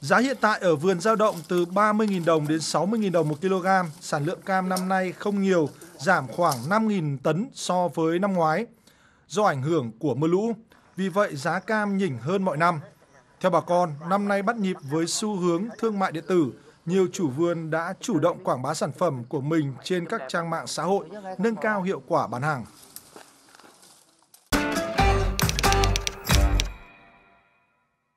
Giá hiện tại ở vườn dao động từ 30.000 đồng đến 60.000 đồng một kg. Sản lượng cam năm nay không nhiều, giảm khoảng 5.000 tấn so với năm ngoái do ảnh hưởng của mưa lũ. Vì vậy giá cam nhỉnh hơn mọi năm. Theo bà con, năm nay bắt nhịp với xu hướng thương mại điện tử, nhiều chủ vườn đã chủ động quảng bá sản phẩm của mình trên các trang mạng xã hội, nâng cao hiệu quả bán hàng.